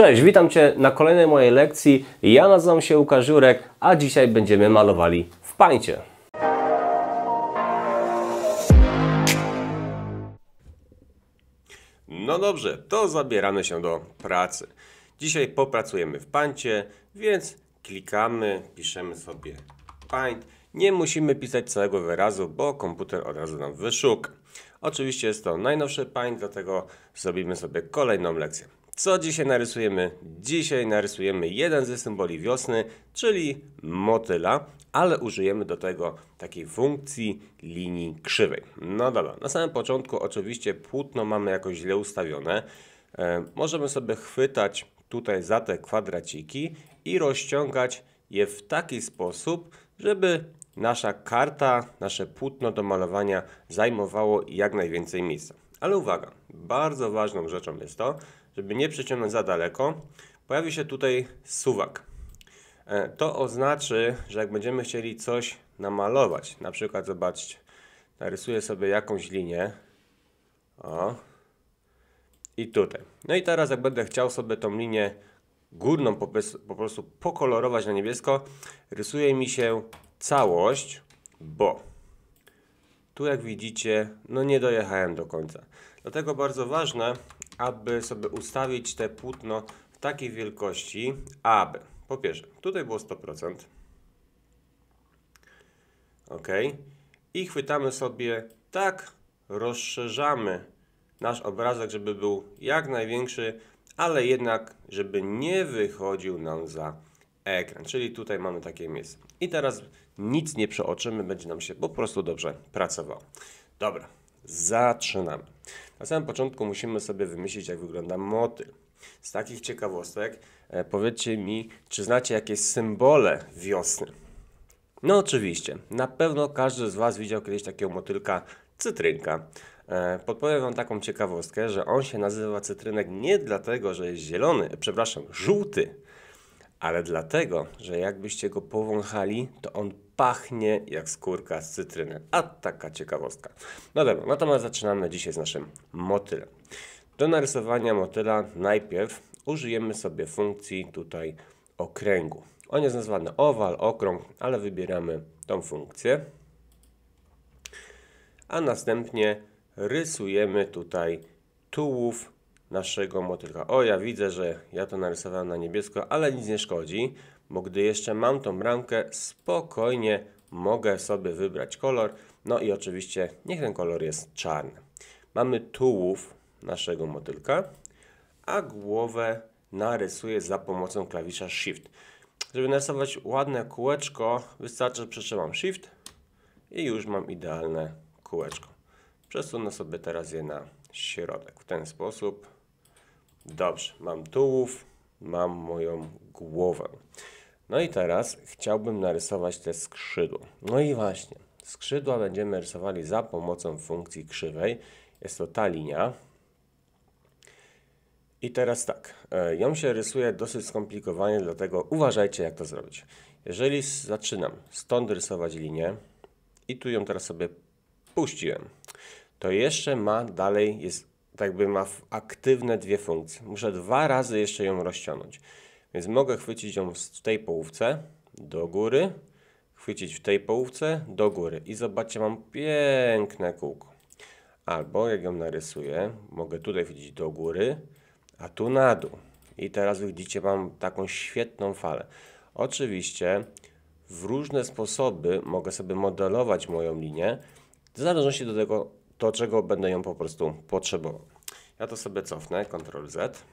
Cześć, witam Cię na kolejnej mojej lekcji. Ja nazywam się Łukasz Jurek, a dzisiaj będziemy malowali w pańcie. No dobrze, to zabieramy się do pracy. Dzisiaj popracujemy w pańcie, więc klikamy, piszemy sobie paint. Nie musimy pisać całego wyrazu, bo komputer od razu nam wyszuka. Oczywiście jest to najnowszy paint, dlatego zrobimy sobie kolejną lekcję. Co dzisiaj narysujemy? Dzisiaj narysujemy jeden ze symboli wiosny, czyli motyla, ale użyjemy do tego takiej funkcji linii krzywej. No dobra, na samym początku oczywiście płótno mamy jakoś źle ustawione. E, możemy sobie chwytać tutaj za te kwadraciki i rozciągać je w taki sposób, żeby nasza karta, nasze płótno do malowania zajmowało jak najwięcej miejsca. Ale uwaga, bardzo ważną rzeczą jest to, żeby nie przyciągnąć za daleko, pojawi się tutaj suwak. E, to oznaczy, że jak będziemy chcieli coś namalować, na przykład zobaczcie, narysuję sobie jakąś linię, o, i tutaj. No i teraz jak będę chciał sobie tą linię górną po, po prostu pokolorować na niebiesko, rysuje mi się całość, bo tu jak widzicie, no nie dojechałem do końca. Dlatego bardzo ważne, aby sobie ustawić te płótno w takiej wielkości, aby po pierwsze, tutaj było 100%. Ok. I chwytamy sobie tak, rozszerzamy nasz obrazek, żeby był jak największy, ale jednak, żeby nie wychodził nam za ekran. Czyli tutaj mamy takie miejsce. I teraz nic nie przeoczymy, będzie nam się po prostu dobrze pracowało. Dobra, zaczynamy. Na samym początku musimy sobie wymyślić, jak wygląda motyl. Z takich ciekawostek e, powiedzcie mi, czy znacie jakieś symbole wiosny? No oczywiście, na pewno każdy z Was widział kiedyś takiego motylka cytrynka. E, podpowiem Wam taką ciekawostkę, że on się nazywa cytrynek nie dlatego, że jest zielony, przepraszam, żółty, ale dlatego, że jakbyście go powąchali, to on pachnie jak skórka z cytryny. A taka ciekawostka. No dobra, natomiast no zaczynamy dzisiaj z naszym motylem. Do narysowania motyla najpierw użyjemy sobie funkcji tutaj okręgu. On jest nazwany owal, okrąg, ale wybieramy tą funkcję. A następnie rysujemy tutaj tułów naszego motylka. O, ja widzę, że ja to narysowałem na niebiesko, ale nic nie szkodzi, bo gdy jeszcze mam tą ramkę, spokojnie mogę sobie wybrać kolor. No i oczywiście niech ten kolor jest czarny. Mamy tułów naszego motylka, a głowę narysuję za pomocą klawisza Shift. Żeby narysować ładne kółeczko, wystarczy, że przetrzymam Shift i już mam idealne kółeczko. Przesunę sobie teraz je na środek w ten sposób. Dobrze, mam tułów, mam moją głowę. No i teraz chciałbym narysować te skrzydła. No i właśnie, skrzydła będziemy rysowali za pomocą funkcji krzywej. Jest to ta linia. I teraz tak, e, ją się rysuje dosyć skomplikowanie, dlatego uważajcie jak to zrobić. Jeżeli zaczynam stąd rysować linię i tu ją teraz sobie puściłem, to jeszcze ma dalej, jest tak jakby ma aktywne dwie funkcje. Muszę dwa razy jeszcze ją rozciągnąć. Więc mogę chwycić ją w tej połówce do góry, chwycić w tej połówce do góry i zobaczcie, mam piękne kółko. Albo jak ją narysuję, mogę tutaj chwycić do góry, a tu na dół. I teraz widzicie, mam taką świetną falę. Oczywiście w różne sposoby mogę sobie modelować moją linię, w zależności do tego, do czego będę ją po prostu potrzebował. Ja to sobie cofnę, Ctrl Z.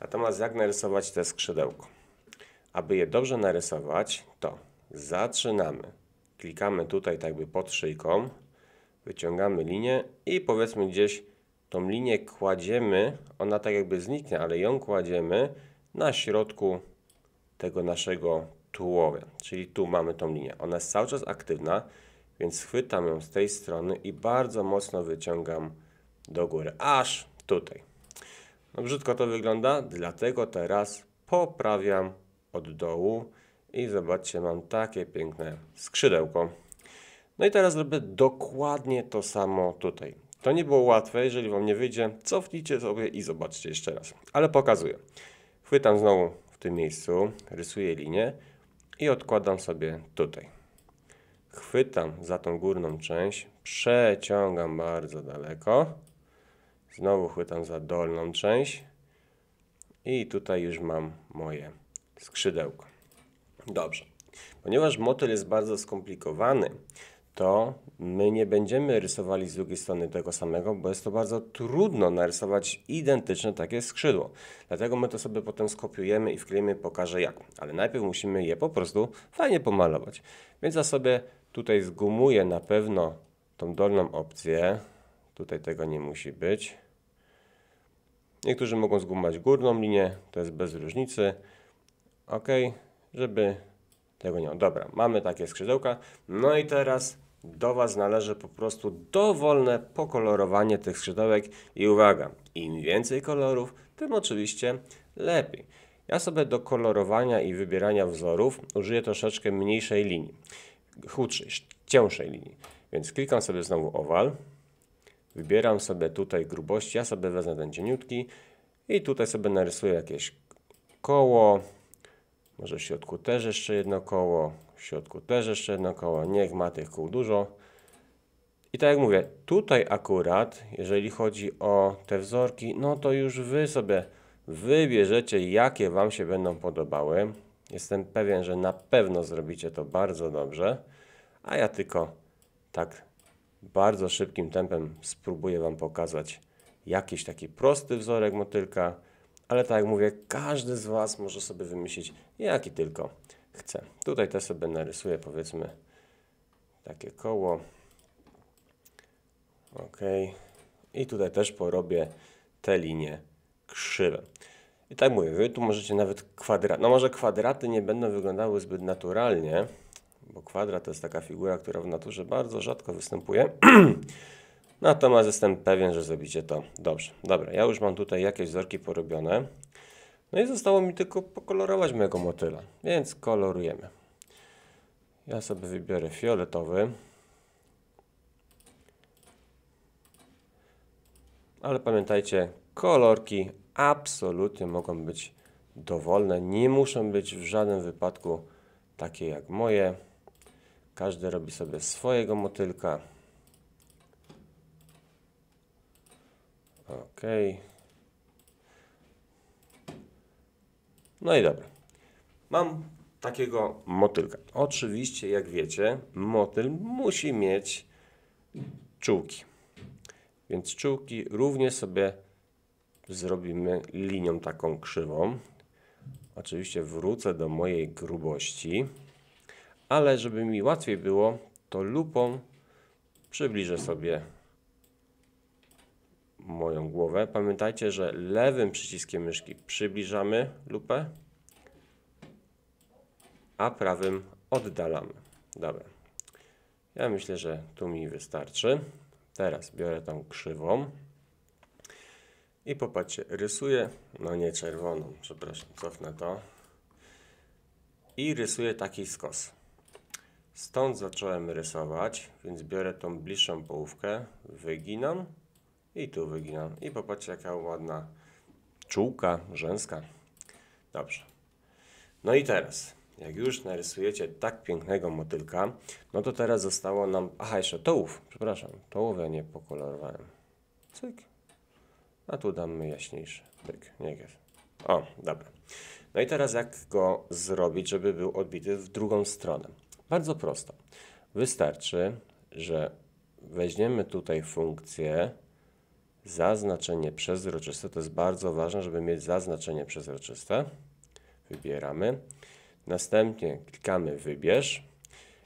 Natomiast jak narysować te skrzydełko? Aby je dobrze narysować, to zaczynamy. Klikamy tutaj tak by pod szyjką, wyciągamy linię i powiedzmy gdzieś tą linię kładziemy, ona tak jakby zniknie, ale ją kładziemy na środku tego naszego tułowia. Czyli tu mamy tą linię. Ona jest cały czas aktywna, więc chwytam ją z tej strony i bardzo mocno wyciągam do góry, aż tutaj. No brzydko to wygląda, dlatego teraz poprawiam od dołu i zobaczcie, mam takie piękne skrzydełko. No i teraz zrobię dokładnie to samo tutaj. To nie było łatwe, jeżeli Wam nie wyjdzie, cofnijcie sobie i zobaczcie jeszcze raz. Ale pokazuję. Chwytam znowu w tym miejscu, rysuję linię i odkładam sobie tutaj. Chwytam za tą górną część, przeciągam bardzo daleko Znowu chwytam za dolną część. I tutaj już mam moje skrzydełko. Dobrze. Ponieważ motyl jest bardzo skomplikowany, to my nie będziemy rysowali z drugiej strony tego samego, bo jest to bardzo trudno narysować identyczne takie skrzydło. Dlatego my to sobie potem skopiujemy i wklejemy, pokażę jak. Ale najpierw musimy je po prostu fajnie pomalować. Więc ja sobie tutaj zgumuję na pewno tą dolną opcję. Tutaj tego nie musi być. Niektórzy mogą zgumać górną linię, to jest bez różnicy. Ok, żeby tego nie... Dobra, mamy takie skrzydełka. No i teraz do Was należy po prostu dowolne pokolorowanie tych skrzydełek i uwaga, im więcej kolorów, tym oczywiście lepiej. Ja sobie do kolorowania i wybierania wzorów użyję troszeczkę mniejszej linii, chudszej, cięższej linii. Więc klikam sobie znowu owal, Wybieram sobie tutaj grubość, ja sobie wezmę ten cieniutki i tutaj sobie narysuję jakieś koło, może w środku też jeszcze jedno koło, w środku też jeszcze jedno koło, niech ma tych kół dużo. I tak jak mówię, tutaj akurat, jeżeli chodzi o te wzorki, no to już Wy sobie wybierzecie, jakie Wam się będą podobały. Jestem pewien, że na pewno zrobicie to bardzo dobrze, a ja tylko tak bardzo szybkim tempem spróbuję Wam pokazać jakiś taki prosty wzorek motylka, ale tak jak mówię, każdy z Was może sobie wymyślić jaki tylko chce. Tutaj też sobie narysuję powiedzmy takie koło. Ok. I tutaj też porobię te linie krzywe. I tak mówię, Wy tu możecie nawet kwadrat, no może kwadraty nie będą wyglądały zbyt naturalnie, bo kwadrat to jest taka figura, która w naturze bardzo rzadko występuje. Natomiast jestem pewien, że zrobicie to dobrze. Dobra, ja już mam tutaj jakieś wzorki porobione. No i zostało mi tylko pokolorować mojego motyla, więc kolorujemy. Ja sobie wybiorę fioletowy. Ale pamiętajcie, kolorki absolutnie mogą być dowolne. Nie muszą być w żadnym wypadku takie jak moje. Każdy robi sobie swojego motylka. Ok. No i dobra. Mam takiego motylka. Oczywiście, jak wiecie, motyl musi mieć czułki. Więc czułki również sobie zrobimy linią taką krzywą. Oczywiście wrócę do mojej grubości ale żeby mi łatwiej było, to lupą przybliżę sobie moją głowę. Pamiętajcie, że lewym przyciskiem myszki przybliżamy lupę, a prawym oddalamy. Dobra. Ja myślę, że tu mi wystarczy. Teraz biorę tą krzywą i popatrzcie, rysuję, no nie czerwoną, przepraszam, cofnę to i rysuję taki skos. Stąd zacząłem rysować, więc biorę tą bliższą połówkę, wyginam i tu wyginam. I popatrzcie jaka ładna czułka rzęska. Dobrze. No i teraz, jak już narysujecie tak pięknego motylka, no to teraz zostało nam... Aha, jeszcze tołów, przepraszam. Tołów ja nie pokolorowałem. Cyk. A tu damy jaśniejszy. Cyk, niech jest. O, dobra. No i teraz jak go zrobić, żeby był odbity w drugą stronę. Bardzo prosto. Wystarczy, że weźmiemy tutaj funkcję zaznaczenie przezroczyste. To jest bardzo ważne, żeby mieć zaznaczenie przezroczyste. Wybieramy. Następnie klikamy wybierz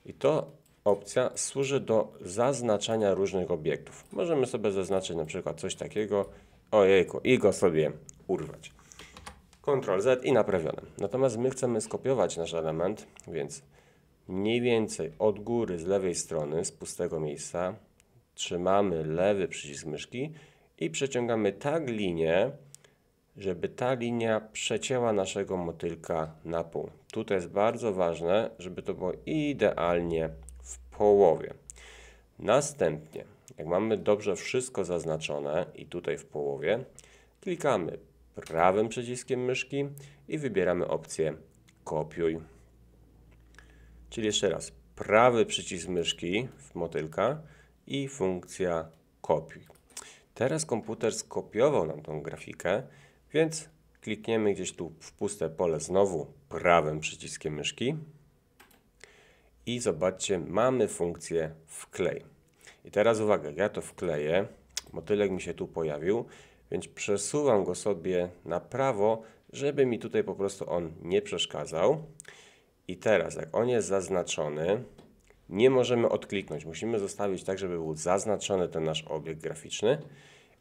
i to opcja służy do zaznaczania różnych obiektów. Możemy sobie zaznaczyć na przykład coś takiego, ojejku, i go sobie urwać. Ctrl Z i naprawione. Natomiast my chcemy skopiować nasz element, więc mniej więcej od góry z lewej strony, z pustego miejsca, trzymamy lewy przycisk myszki i przeciągamy tak linię, żeby ta linia przecięła naszego motylka na pół. Tutaj jest bardzo ważne, żeby to było idealnie w połowie. Następnie, jak mamy dobrze wszystko zaznaczone i tutaj w połowie, klikamy prawym przyciskiem myszki i wybieramy opcję kopiuj. Czyli jeszcze raz, prawy przycisk myszki w motylka i funkcja kopiuj. Teraz komputer skopiował nam tą grafikę, więc klikniemy gdzieś tu w puste pole znowu prawym przyciskiem myszki i zobaczcie, mamy funkcję wklej. I teraz uwaga, ja to wkleję, motylek mi się tu pojawił, więc przesuwam go sobie na prawo, żeby mi tutaj po prostu on nie przeszkadzał. I teraz, jak on jest zaznaczony, nie możemy odkliknąć. Musimy zostawić tak, żeby był zaznaczony ten nasz obiekt graficzny.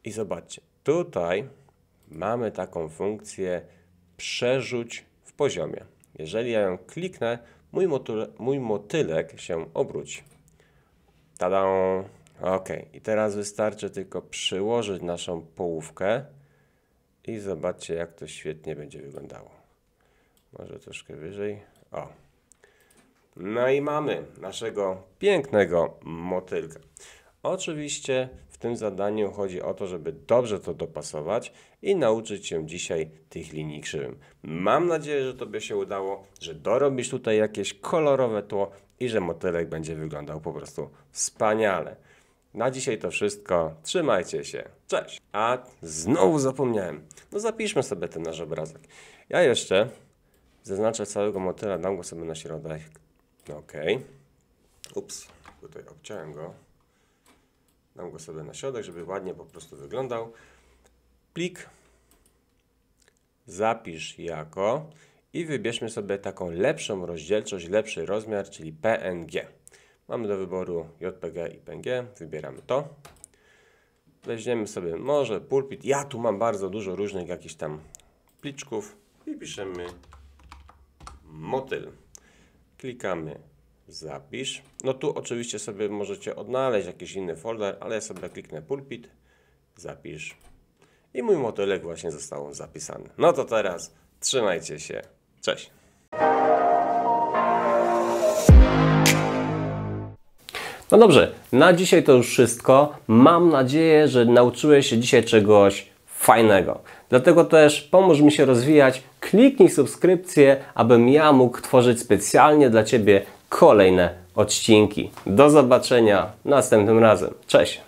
I zobaczcie, tutaj mamy taką funkcję przerzuć w poziomie. Jeżeli ja ją kliknę, mój, motyle, mój motylek się obróci. Tada! Ok, i teraz wystarczy tylko przyłożyć naszą połówkę i zobaczcie, jak to świetnie będzie wyglądało. Może troszkę wyżej. O. No i mamy naszego pięknego motylka. Oczywiście w tym zadaniu chodzi o to, żeby dobrze to dopasować i nauczyć się dzisiaj tych linii krzywym. Mam nadzieję, że Tobie się udało, że dorobisz tutaj jakieś kolorowe tło i że motylek będzie wyglądał po prostu wspaniale. Na dzisiaj to wszystko. Trzymajcie się. Cześć. A znowu zapomniałem. No zapiszmy sobie ten nasz obrazek. Ja jeszcze Zaznaczę całego motyla, dam go sobie na środek. Ok. Ups, tutaj obciąłem go. Dam go sobie na środek, żeby ładnie po prostu wyglądał. Plik. Zapisz jako i wybierzmy sobie taką lepszą rozdzielczość, lepszy rozmiar, czyli PNG. Mamy do wyboru JPG i PNG, wybieramy to. Weźmiemy sobie może pulpit. Ja tu mam bardzo dużo różnych jakichś tam pliczków i piszemy motyl. Klikamy zapisz. No tu oczywiście sobie możecie odnaleźć jakiś inny folder, ale ja sobie kliknę pulpit, zapisz. I mój motylek właśnie został zapisany. No to teraz trzymajcie się. Cześć. No dobrze, na dzisiaj to już wszystko. Mam nadzieję, że nauczyłeś się dzisiaj czegoś fajnego. Dlatego też pomóż mi się rozwijać, kliknij subskrypcję, abym ja mógł tworzyć specjalnie dla Ciebie kolejne odcinki. Do zobaczenia następnym razem. Cześć!